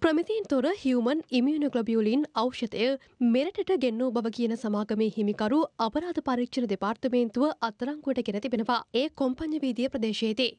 ප්‍රමිතින් තොර හියමන් ඉමියනග්ලබියලින් ඖෂතය මෙරටට ගෙන්නූ බව කියන සමාගමේ හිමිකරු අපරාධ පරීක්ෂණ දෙපාර්තමේන්තුව අත්තරංකුවට කෙන තිබෙනවා ඒ කොම්පං්ඥවීදිය ප්‍රදේශයේදී.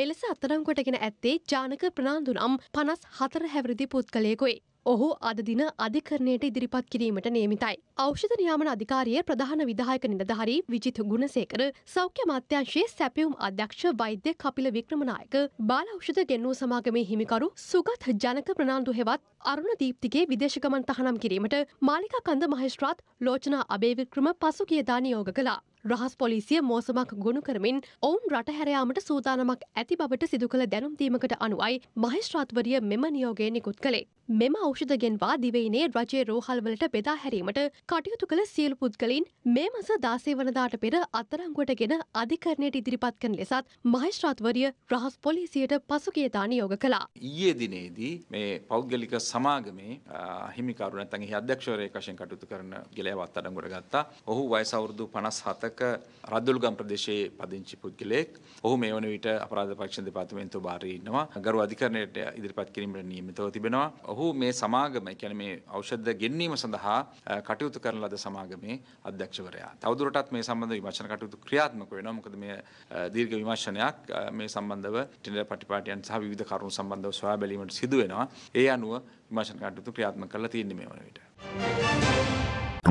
මෙලෙස අත්තරංකොටගෙන ඇත්තේ ජානක ප්‍රනාාන්දු නම් පනස් හතර හැවරදි පුද්ගලයකුයි. ඔහු අද දින අධිකරණයට ඉදිරිපත් කිරීමට නියමිතයි. ඖෂධ නියාමන අධිකාරියේ ප්‍රධාන විධායක නිලධාරී විජිත ගුණසේකර සෞඛ්‍ය අමාත්‍යාංශයේ සැපියුම් අධ්‍යක්ෂ වෛද්‍ය කපිල වික්‍රමනායක බාල ඖෂධ ගෙන්වූ සමාගමේ හිමිකරු සුගත් ජනක ප්‍රනාන්දු හෙවත් අරුණ දීප්තිගේ විදේශගමන් තහනම් කිරීමට මාලිකා කන්ද මහේස්ත්‍රාත් ලෝචනා අබේවික්‍රම පසුගියදා නියෝග කළා. රහස් පොලිසිය මෝසමක් ගොුණු කරමින් ඔවුන් රටහැරයාමට සූදානමක් ඇති බවට සිදු කළ දැනුම්දීමකට අනුවයි මහිශ්‍රාත්වරිය මෙම නියෝගය නිකුත් කළේ. මෙම ඖෂධ ගෙන්වා දිවයිනේ රජයේ රෝහල්වලට බෙදා හැරීමට කටයුතු කළ සියලු පුද්ගලින් මේ මස දාසේ වනදාට පෙර අත්තරංගුවට ගෙන අධිකරණයට ඉදිරිපත් කන ලෙසත් මහේස්ත්‍රාත්වරිය රහස් පොලිසියට පසුගියදා නියෝග කළා. ඊයේ දිනේදී මේ පෞද්ගලික සමාගමේ හිමිකරු නැත්නම් එහි අධ්‍යක්ෂවරයෙක් වශයෙන් කටයුතු කරන ගිලෑව අත්අඩංගුවට ගත්තා. ඔහු වයස අවුරුදු 57ක රද්දුල්ගම් ප්‍රදේශයේ පදිංචි පුද්ගලයෙක්. ඔහු මේ වන විට අපරාධ පරීක්ෂණ දෙපාර්තමේන්තුව බාරේ ඉන්නවා. ගරු අධිකරණයට ඉදිරිපත් කිරීමට නියමිතව තිබෙනවා. ඔහු මේ සමාගම එකැන මේ ෞෂද්ධ ගෙන්වීම සඳහා කටයුතු කරන ලද සමාගමේ අධ්‍යක්ෂවරයා. තවදුරටත් මේ සම්බඳ විමර්ශන කටයුතු ක්‍රියාත්මක වෙනවා. මොකද මේ දීර්ඝ විමර්ශනයක් මේ සම්බන්ධව ටෙන්ඩර් පටිපාටියන් සහ විවිධ කරුණු සම්බන්ධව සොයා බැලීමට සිදු වෙනවා. ඒ අනුව විමර්ශන කටයුතු ක්‍රියාත්මක කරලා තියෙන්නේ මේ වන විට.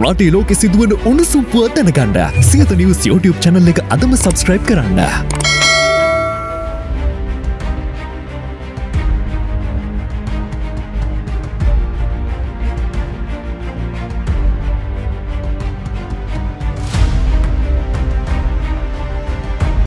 රටේ ලෝකෙ සිදුවන උණුසුම් පුවත් දැනගන්න සියත නිවුස් YouTube channel එක අදම subscribe කරන්න.